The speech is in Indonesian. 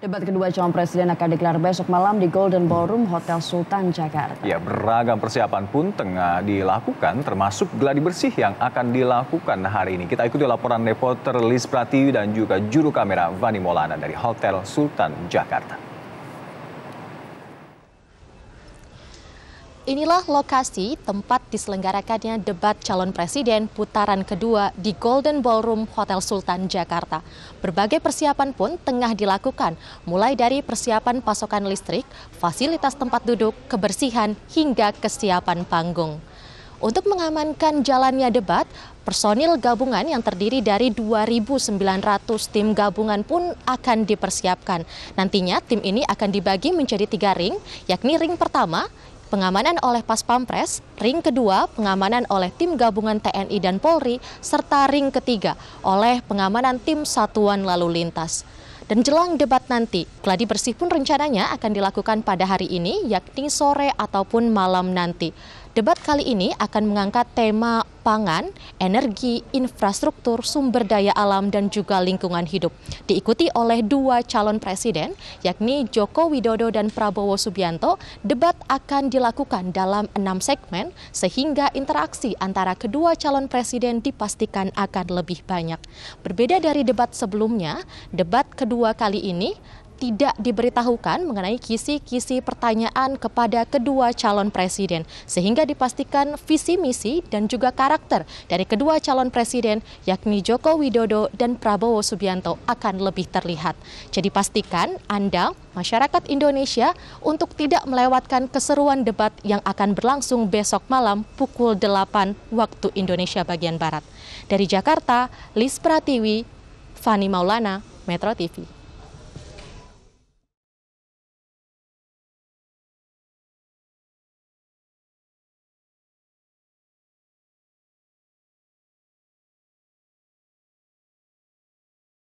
Debat kedua calon presiden akan digelar besok malam di Golden Ballroom Hotel Sultan Jakarta. Ya, beragam persiapan pun tengah dilakukan, termasuk geladi bersih yang akan dilakukan hari ini. Kita ikuti laporan reporter Liz Pratiwi dan juga juru kamera Vani Molana dari Hotel Sultan Jakarta. inilah lokasi tempat diselenggarakannya debat calon presiden putaran kedua di Golden Ballroom Hotel Sultan Jakarta. Berbagai persiapan pun tengah dilakukan, mulai dari persiapan pasokan listrik, fasilitas tempat duduk, kebersihan, hingga kesiapan panggung. Untuk mengamankan jalannya debat, personil gabungan yang terdiri dari 2.900 tim gabungan pun akan dipersiapkan. Nantinya tim ini akan dibagi menjadi tiga ring, yakni ring pertama, pengamanan oleh Pas Pampres, ring kedua pengamanan oleh tim gabungan TNI dan Polri, serta ring ketiga oleh pengamanan tim Satuan Lalu Lintas. Dan jelang debat nanti, gladi bersih pun rencananya akan dilakukan pada hari ini, yakni sore ataupun malam nanti. Debat kali ini akan mengangkat tema pangan, energi, infrastruktur, sumber daya alam, dan juga lingkungan hidup. Diikuti oleh dua calon presiden, yakni Joko Widodo dan Prabowo Subianto, debat akan dilakukan dalam enam segmen, sehingga interaksi antara kedua calon presiden dipastikan akan lebih banyak. Berbeda dari debat sebelumnya, debat kedua kali ini tidak diberitahukan mengenai kisi-kisi pertanyaan kepada kedua calon presiden, sehingga dipastikan visi misi dan juga karakter dari kedua calon presiden, yakni Joko Widodo dan Prabowo Subianto, akan lebih terlihat. Jadi, pastikan Anda, masyarakat Indonesia, untuk tidak melewatkan keseruan debat yang akan berlangsung besok malam pukul 8 waktu Indonesia bagian Barat. Dari Jakarta, Lis Pratiwi, Fani Maulana, Metro TV.